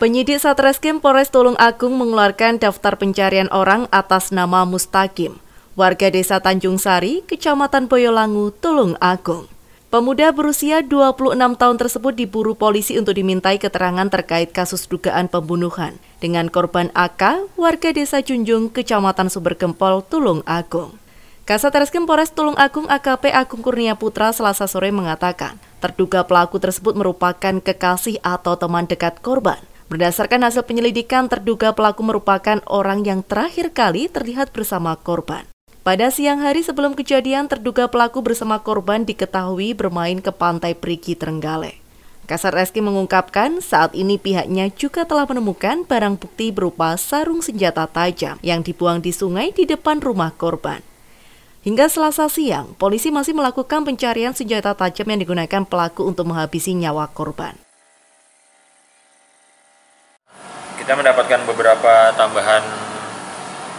Penyidik Satreskrim Polres Tulung Agung mengeluarkan daftar pencarian orang atas nama Mustakim, warga desa Tanjung Sari, Kecamatan Boyolangu, Tulung Agung. Pemuda berusia 26 tahun tersebut diburu polisi untuk dimintai keterangan terkait kasus dugaan pembunuhan dengan korban AK, warga desa Junjung, Kecamatan Sumbergempol, Tulung Agung. Kasat Reskrim Polres Tulung Agung AKP Agung Kurnia Putra selasa sore mengatakan, terduga pelaku tersebut merupakan kekasih atau teman dekat korban. Berdasarkan hasil penyelidikan, terduga pelaku merupakan orang yang terakhir kali terlihat bersama korban. Pada siang hari sebelum kejadian, terduga pelaku bersama korban diketahui bermain ke pantai Perigi Trenggale. Kasar Reski mengungkapkan saat ini pihaknya juga telah menemukan barang bukti berupa sarung senjata tajam yang dibuang di sungai di depan rumah korban. Hingga selasa siang, polisi masih melakukan pencarian senjata tajam yang digunakan pelaku untuk menghabisi nyawa korban. kita mendapatkan beberapa tambahan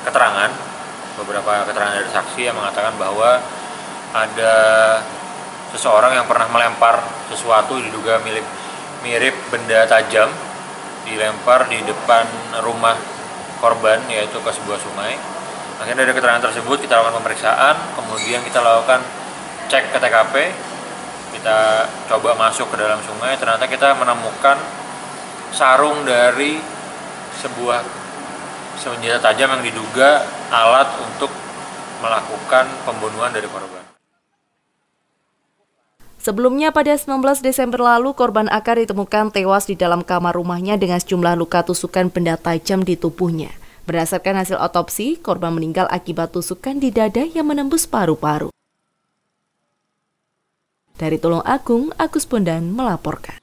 keterangan beberapa keterangan dari saksi yang mengatakan bahwa ada seseorang yang pernah melempar sesuatu diduga mirip mirip benda tajam dilempar di depan rumah korban yaitu ke sebuah sungai akhirnya dari keterangan tersebut kita lakukan pemeriksaan kemudian kita lakukan cek ke TKP kita coba masuk ke dalam sungai ternyata kita menemukan sarung dari sebuah senjata tajam yang diduga alat untuk melakukan pembunuhan dari korban. Sebelumnya pada 19 Desember lalu, korban Akar ditemukan tewas di dalam kamar rumahnya dengan sejumlah luka tusukan benda tajam di tubuhnya. Berdasarkan hasil otopsi, korban meninggal akibat tusukan di dada yang menembus paru-paru. Dari Tulung Agung, Agus Bondan melaporkan.